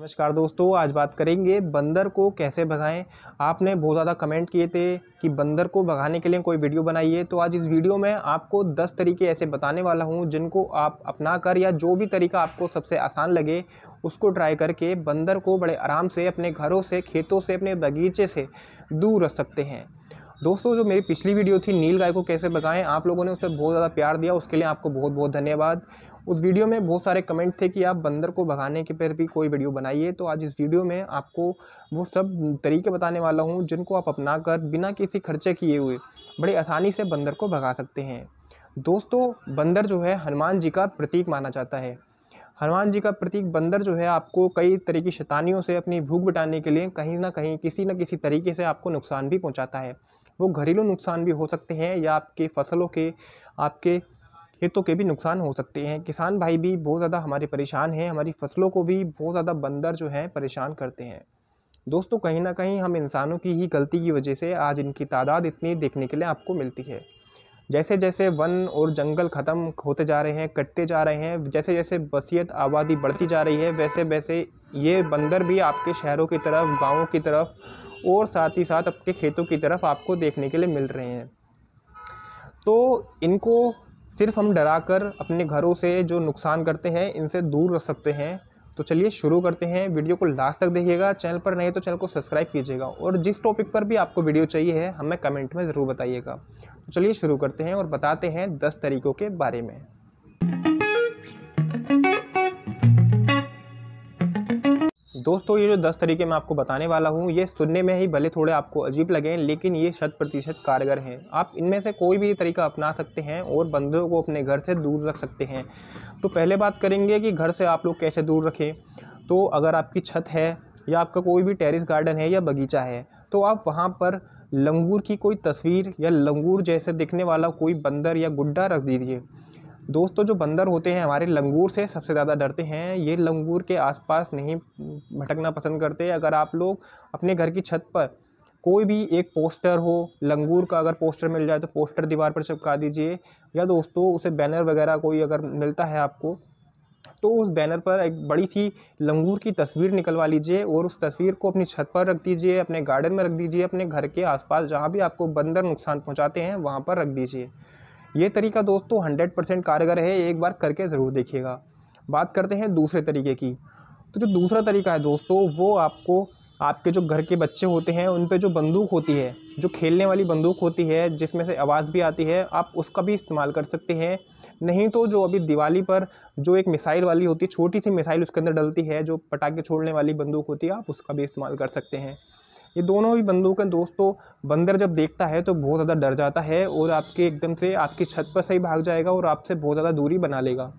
नमस्कार दोस्तों आज बात करेंगे बंदर को कैसे भगाएं आपने बहुत ज़्यादा कमेंट किए थे कि बंदर को भगाने के लिए कोई वीडियो बनाइए तो आज इस वीडियो में आपको 10 तरीके ऐसे बताने वाला हूं जिनको आप अपना कर या जो भी तरीका आपको सबसे आसान लगे उसको ट्राई करके बंदर को बड़े आराम से अपने घरों से खेतों से अपने बगीचे से दूर रख सकते हैं दोस्तों जो मेरी पिछली वीडियो थी नील गाय को कैसे भगाएं आप लोगों ने उस पर बहुत ज़्यादा प्यार दिया उसके लिए आपको बहुत बहुत धन्यवाद उस वीडियो में बहुत सारे कमेंट थे कि आप बंदर को भगाने के पर भी कोई वीडियो बनाइए तो आज इस वीडियो में आपको वो सब तरीके बताने वाला हूँ जिनको आप अपना कर बिना किसी खर्चे किए हुए बड़ी आसानी से बंदर को भगा सकते हैं दोस्तों बंदर जो है हनुमान जी का प्रतीक माना जाता है हनुमान जी का प्रतीक बंदर जो है आपको कई तरह की शैतानियों से अपनी भूख बटाने के लिए कहीं ना कहीं किसी न किसी तरीके से आपको नुकसान भी पहुंचाता है वो घरेलू नुकसान भी हो सकते हैं या आपके फसलों के आपके खेतों के भी नुकसान हो सकते हैं किसान भाई भी बहुत ज़्यादा हमारे परेशान हैं हमारी फसलों को भी बहुत ज़्यादा बंदर जो हैं परेशान करते हैं दोस्तों कहीं ना कहीं हम इंसानों की ही गलती की वजह से आज इनकी तादाद इतनी देखने के लिए आपको मिलती है जैसे जैसे वन और जंगल ख़त्म होते जा रहे हैं कटते जा रहे हैं जैसे जैसे बसियत आबादी बढ़ती जा रही है वैसे वैसे ये बंदर भी आपके शहरों की तरफ गाँवों की तरफ और साथ ही साथ आपके खेतों की तरफ आपको देखने के लिए मिल रहे हैं तो इनको सिर्फ हम डरा कर अपने घरों से जो नुकसान करते हैं इनसे दूर रख सकते हैं तो चलिए शुरू करते हैं वीडियो को लास्ट तक देखिएगा चैनल पर नहीं तो चैनल को सब्सक्राइब कीजिएगा और जिस टॉपिक पर भी आपको वीडियो चाहिए है हमें कमेंट में ज़रूर बताइएगा तो चलिए शुरू करते हैं और बताते हैं दस तरीक़ों के बारे में दोस्तों ये जो दस तरीके मैं आपको बताने वाला हूँ ये सुनने में ही भले थोड़े आपको अजीब लगें लेकिन ये शत प्रतिशत कारगर हैं आप इनमें से कोई भी तरीका अपना सकते हैं और बंदरों को अपने घर से दूर रख सकते हैं तो पहले बात करेंगे कि घर से आप लोग कैसे दूर रखें तो अगर आपकी छत है या आपका कोई भी टेरिस गार्डन है या बगीचा है तो आप वहाँ पर लंगूर की कोई तस्वीर या लंगूर जैसे दिखने वाला कोई बंदर या गुड्डा रख दीजिए दोस्तों जो बंदर होते हैं हमारे लंगूर से सबसे ज़्यादा डरते हैं ये लंगूर के आसपास नहीं भटकना पसंद करते अगर आप लोग अपने घर की छत पर कोई भी एक पोस्टर हो लंगूर का अगर पोस्टर मिल जाए तो पोस्टर दीवार पर चिपका दीजिए या दोस्तों उसे बैनर वगैरह कोई अगर मिलता है आपको तो उस बैनर पर एक बड़ी सी लंगूर की तस्वीर निकलवा लीजिए और उस तस्वीर को अपनी छत पर रख दीजिए अपने गार्डन में रख दीजिए अपने घर के आसपास जहाँ भी आपको बंदर नुकसान पहुँचाते हैं वहाँ पर रख दीजिए ये तरीका दोस्तों हंड्रेड परसेंट कारगर है एक बार करके ज़रूर देखिएगा बात करते हैं दूसरे तरीके की तो जो दूसरा तरीका है दोस्तों वो आपको आपके जो घर के बच्चे होते हैं उन पर जो बंदूक होती है जो खेलने वाली बंदूक होती है जिसमें से आवाज़ भी आती है आप उसका भी इस्तेमाल कर सकते हैं नहीं तो जो अभी दिवाली पर जो एक मिसाइल वाली होती है छोटी सी मिसाइल उसके अंदर डलती है जो पटाखे छोड़ने वाली बंदूक होती है आप उसका भी इस्तेमाल कर सकते हैं ये दोनों ही बंदूक हैं दोस्तों बंदर जब देखता है तो बहुत ज़्यादा डर जाता है और आपके एकदम से आपकी छत पर सही भाग जाएगा और आपसे बहुत ज़्यादा दूरी बना लेगा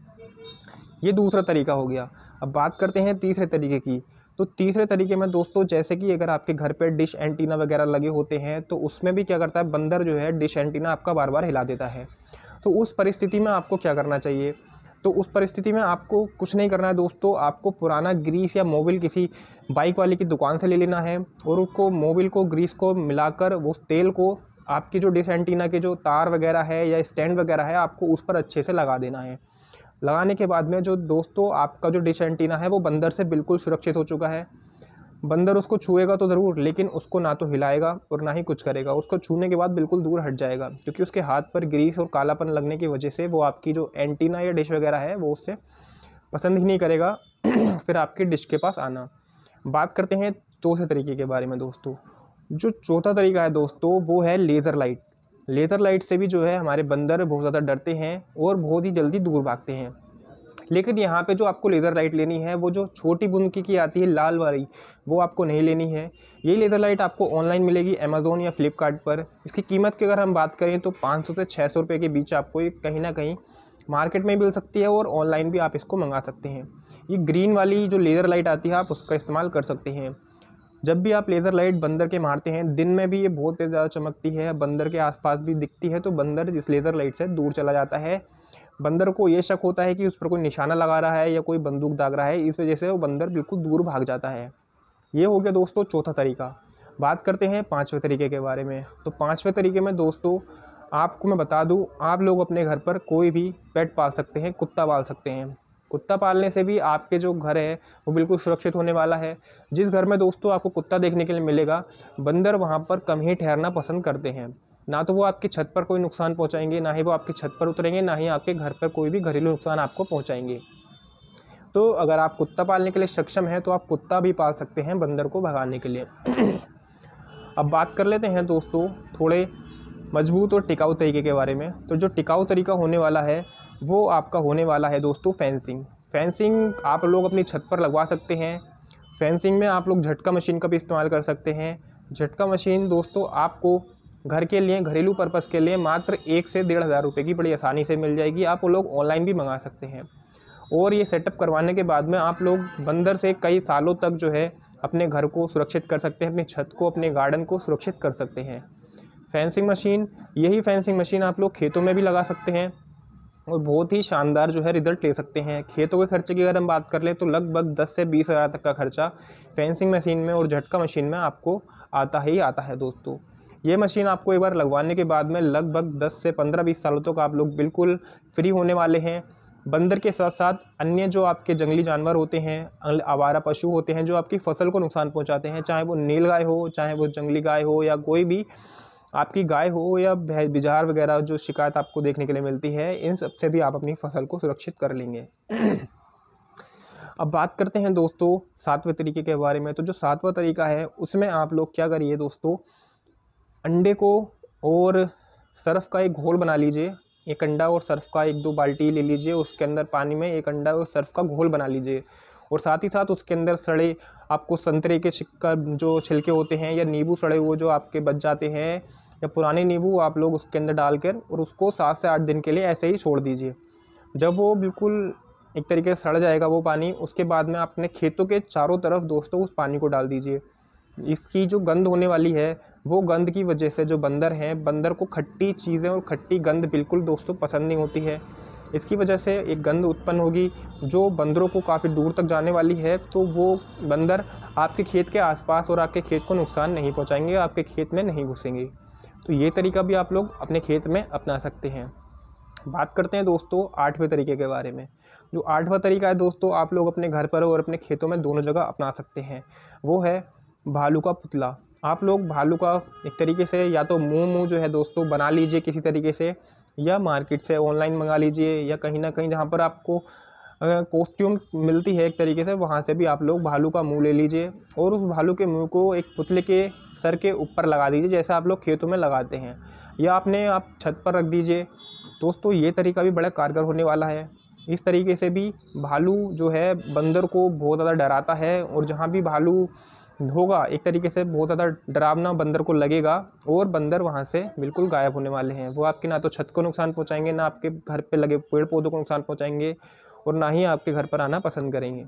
ये दूसरा तरीका हो गया अब बात करते हैं तीसरे तरीके की तो तीसरे तरीके में दोस्तों जैसे कि अगर आपके घर पर डिश एंटीना वगैरह लगे होते हैं तो उसमें भी क्या करता है बंदर जो है डिश एंटीना आपका बार बार हिला देता है तो उस परिस्थिति में आपको क्या करना चाहिए तो उस परिस्थिति में आपको कुछ नहीं करना है दोस्तों आपको पुराना ग्रीस या मोबिल किसी बाइक वाले की दुकान से ले लेना है और उसको मोबिल को ग्रीस को मिलाकर वो तेल को आपके जो डिस एंटीना के जो तार वगैरह है या स्टैंड वगैरह है आपको उस पर अच्छे से लगा देना है लगाने के बाद में जो दोस्तों आपका जो डिस एंटीना है वो बंदर से बिल्कुल सुरक्षित हो चुका है बंदर उसको छुएगा तो ज़रूर लेकिन उसको ना तो हिलाएगा और ना ही कुछ करेगा उसको छूने के बाद बिल्कुल दूर हट जाएगा क्योंकि उसके हाथ पर ग्रीस और कालापन लगने की वजह से वो आपकी जो एंटीना या डिश वगैरह है वो उससे पसंद ही नहीं करेगा फिर आपके डिश के पास आना बात करते हैं चौथे तरीके के बारे में दोस्तों जो चौथा तरीका है दोस्तों वो है लेज़र लाइट लेज़र लाइट से भी जो है हमारे बंदर बहुत ज़्यादा डरते हैं और बहुत ही जल्दी दूर भागते हैं लेकिन यहाँ पे जो आपको लेज़र लाइट लेनी है वो जो छोटी बुनकी की आती है लाल वाली वो आपको नहीं लेनी है ये लेज़र लाइट आपको ऑनलाइन मिलेगी अमेज़ोन या फ्लिपकार्ट पर इसकी कीमत की अगर हम बात करें तो पाँच से छः सौ के बीच आपको ये कहीं ना कहीं मार्केट में मिल सकती है और ऑनलाइन भी आप इसको मंगा सकते हैं ये ग्रीन वाली जो लेज़र लाइट आती है आप उसका इस्तेमाल कर सकते हैं जब भी आप लेज़र लाइट बंदर के मारते हैं दिन में भी ये बहुत ज़्यादा चमकती है बंदर के आसपास भी दिखती है तो बंदर इस लेज़र लाइट से दूर चला जाता है बंदर को ये शक होता है कि उस पर कोई निशाना लगा रहा है या कोई बंदूक दाग रहा है इस वजह से वो बंदर बिल्कुल दूर भाग जाता है ये हो गया दोस्तों चौथा तरीका बात करते हैं पाँचवें तरीके के बारे में तो पाँचवें तरीके में दोस्तों आपको मैं बता दूँ आप लोग अपने घर पर कोई भी पेट पाल सकते हैं कुत्ता पाल सकते हैं कुत्ता पालने से भी आपके जो घर है वो बिल्कुल सुरक्षित होने वाला है जिस घर में दोस्तों आपको कुत्ता देखने के लिए मिलेगा बंदर वहाँ पर कम ही ठहरना पसंद करते हैं ना तो वो आपकी छत पर कोई नुकसान पहुंचाएंगे ना ही वो आपकी छत पर उतरेंगे ना ही आपके घर पर कोई भी घरेलू नुकसान आपको पहुंचाएंगे तो अगर आप कुत्ता पालने के लिए सक्षम हैं तो आप कुत्ता भी पाल सकते हैं बंदर को भगाने के लिए अब बात कर लेते हैं दोस्तों थोड़े मजबूत और टिकाऊ तरीके के बारे में तो जो टिकाऊ तरीका होने वाला है वो आपका होने वाला है दोस्तों फेंसिंग फेंसिंग आप लोग अपनी छत पर लगवा सकते हैं फेंसिंग में आप लोग झटका मशीन का भी इस्तेमाल कर सकते हैं झटका मशीन दोस्तों आपको घर के लिए घरेलू पर्पस के लिए मात्र एक से डेढ़ हज़ार रुपये की बड़ी आसानी से मिल जाएगी आप वो लोग ऑनलाइन भी मंगा सकते हैं और ये सेटअप करवाने के बाद में आप लोग बंदर से कई सालों तक जो है अपने घर को सुरक्षित कर सकते हैं अपनी छत को अपने गार्डन को सुरक्षित कर सकते हैं फेंसिंग मशीन यही फेंसिंग मशीन आप लोग खेतों में भी लगा सकते हैं और बहुत ही शानदार जो है रिजल्ट ले सकते हैं खेतों के खर्चे की अगर हम बात कर लें तो लगभग दस से बीस हज़ार तक का खर्चा फेंसिंग मशीन में और झटका मशीन में आपको आता ही आता है दोस्तों ये मशीन आपको एक बार लगवाने के बाद में लगभग 10 से 15 बीस सालों तक आप लोग बिल्कुल फ्री होने वाले हैं बंदर के साथ साथ अन्य जो आपके जंगली जानवर होते हैं अं, आवारा पशु होते हैं जो आपकी फसल को नुकसान पहुंचाते हैं चाहे वो नील गाय हो चाहे वो जंगली गाय हो या कोई भी आपकी गाय हो या बिजार वगैरह जो शिकायत आपको देखने के लिए मिलती है इन सब से भी आप अपनी फसल को सुरक्षित कर लेंगे अब बात करते हैं दोस्तों सातवें तरीके के बारे में तो जो सातवां तरीका है उसमें आप लोग क्या करिए दोस्तों अंडे को और सर्फ का एक घोल बना लीजिए एक अंडा और सर्फ का एक दो बाल्टी ले लीजिए उसके अंदर पानी में एक अंडा और सर्फ का घोल बना लीजिए और साथ ही साथ उसके अंदर सड़े आपको संतरे के छिक्का जो छिलके होते हैं या नींबू सड़े हुए जो आपके बच जाते हैं या पुराने नींबू आप लोग उसके अंदर डालकर और उसको सात से आठ दिन के लिए ऐसे ही छोड़ दीजिए जब वो बिल्कुल एक तरीके से सड़ जाएगा वो पानी उसके बाद में अपने खेतों के चारों तरफ दोस्तों उस पानी को डाल दीजिए इसकी जो गंद होने वाली है वो गंद की वजह से जो बंदर हैं बंदर को खट्टी चीज़ें और खट्टी गंद बिल्कुल दोस्तों पसंद नहीं होती है इसकी वजह से एक गंद उत्पन्न होगी जो बंदरों को काफ़ी दूर तक जाने वाली है तो वो बंदर आपके खेत के आसपास और आपके खेत को नुकसान नहीं पहुंचाएंगे आपके खेत में नहीं घुसेंगे तो ये तरीका भी आप लोग अपने खेत में अपना सकते हैं बात करते हैं दोस्तों आठवें तरीके के बारे में जो आठवां तरीका है दोस्तों आप लोग अपने घर पर और अपने खेतों में दोनों जगह अपना सकते हैं वो है भालू का पुतला आप लोग भालू का एक तरीके से या तो मुँह मुँह जो है दोस्तों बना लीजिए किसी तरीके से या मार्केट से ऑनलाइन मंगा लीजिए या कहीं ना कहीं जहाँ पर आपको कॉस्ट्यूम मिलती है एक तरीके से वहाँ से भी आप लोग भालू का मुंह ले लीजिए और उस भालू के मुंह को एक पुतले के सर के ऊपर लगा दीजिए जैसा आप लोग खेतों में लगाते हैं या आपने आप छत पर रख दीजिए दोस्तों ये तरीका भी बड़ा कारगर होने वाला है इस तरीके से भी भालू जो है बंदर को बहुत ज़्यादा डराता है और जहाँ भी भालू होगा एक तरीके से बहुत ज़्यादा डरावना बंदर को लगेगा और बंदर वहाँ से बिल्कुल गायब होने वाले हैं वो आपके ना तो छत को नुकसान पहुँचाएंगे ना आपके घर पर लगे पेड़ पौधों को नुकसान पहुँचाएंगे और ना ही आपके घर पर आना पसंद करेंगे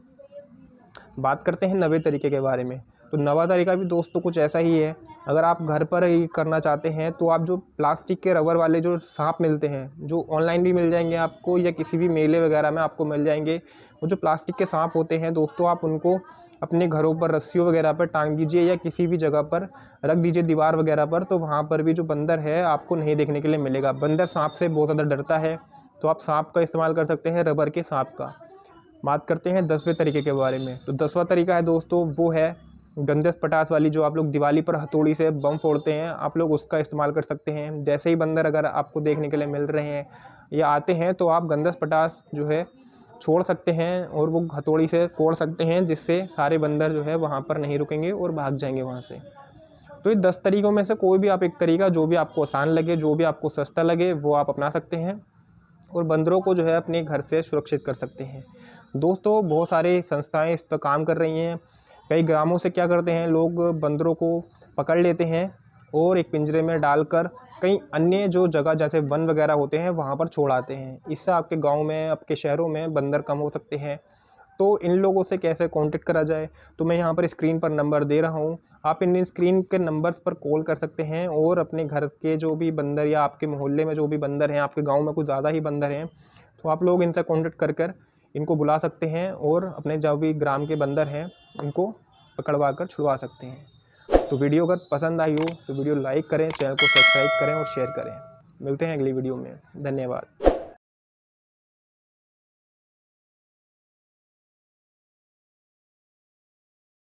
बात करते हैं नवे तरीके के बारे में तो नवा तरीका भी दोस्तों कुछ ऐसा ही है अगर आप घर पर ही करना चाहते हैं तो आप जो प्लास्टिक के रबर वाले जो सांप मिलते हैं जो ऑनलाइन भी मिल जाएंगे आपको या किसी भी मेले वगैरह में आपको मिल जाएंगे वो जो प्लास्टिक के सांप होते हैं दोस्तों आप उनको अपने घरों पर रस्सियों वगैरह पर टांग दीजिए या किसी भी जगह पर रख दीजिए दीवार वगैरह पर तो वहाँ पर भी जो बंदर है आपको नहीं देखने के लिए मिलेगा बंदर सांप से बहुत ज़्यादा डरता है तो आप सांप का इस्तेमाल कर सकते हैं रबर के सांप का बात करते हैं दसवें तरीके के बारे में तो दसवां तरीका है दोस्तों वो है गंदस पटास वाली जो आप लोग दिवाली पर हथौड़ी से बम फोड़ते हैं आप लोग उसका इस्तेमाल कर सकते हैं जैसे ही बंदर अगर आपको देखने के लिए मिल रहे हैं या आते हैं तो आप गंदस पटास जो है छोड़ सकते हैं और वो हथौड़ी से फोड़ सकते हैं जिससे सारे बंदर जो है वहाँ पर नहीं रुकेंगे और भाग जाएंगे वहाँ से तो ये दस तरीक़ों में से कोई भी आप एक तरीका जो भी आपको आसान लगे जो भी आपको सस्ता लगे वो आप अपना सकते हैं और बंदरों को जो है अपने घर से सुरक्षित कर सकते हैं दोस्तों बहुत सारे संस्थाएं इस पर काम कर रही हैं कई ग्रामों से क्या करते हैं लोग बंदरों को पकड़ लेते हैं और एक पिंजरे में डालकर कई अन्य जो जगह जैसे वन वगैरह होते हैं वहाँ पर छोड़ आते हैं इससे आपके गांव में आपके शहरों में बंदर कम हो सकते हैं तो इन लोगों से कैसे कांटेक्ट करा जाए तो मैं यहाँ पर स्क्रीन पर नंबर दे रहा हूँ आप इन स्क्रीन के नंबर्स पर कॉल कर सकते हैं और अपने घर के जो भी बंदर या आपके मोहल्ले में जो भी बंदर हैं आपके गाँव में कुछ ज़्यादा ही बंदर हैं तो आप लोग इनसे कॉन्टेक्ट कर कर इनको बुला सकते हैं और अपने जो भी ग्राम के बंदर हैं उनको पकड़वा कर छुड़वा सकते हैं तो वीडियो अगर पसंद आई हो तो वीडियो लाइक करें चैनल को सब्सक्राइब करें और शेयर करें मिलते हैं अगली वीडियो में धन्यवाद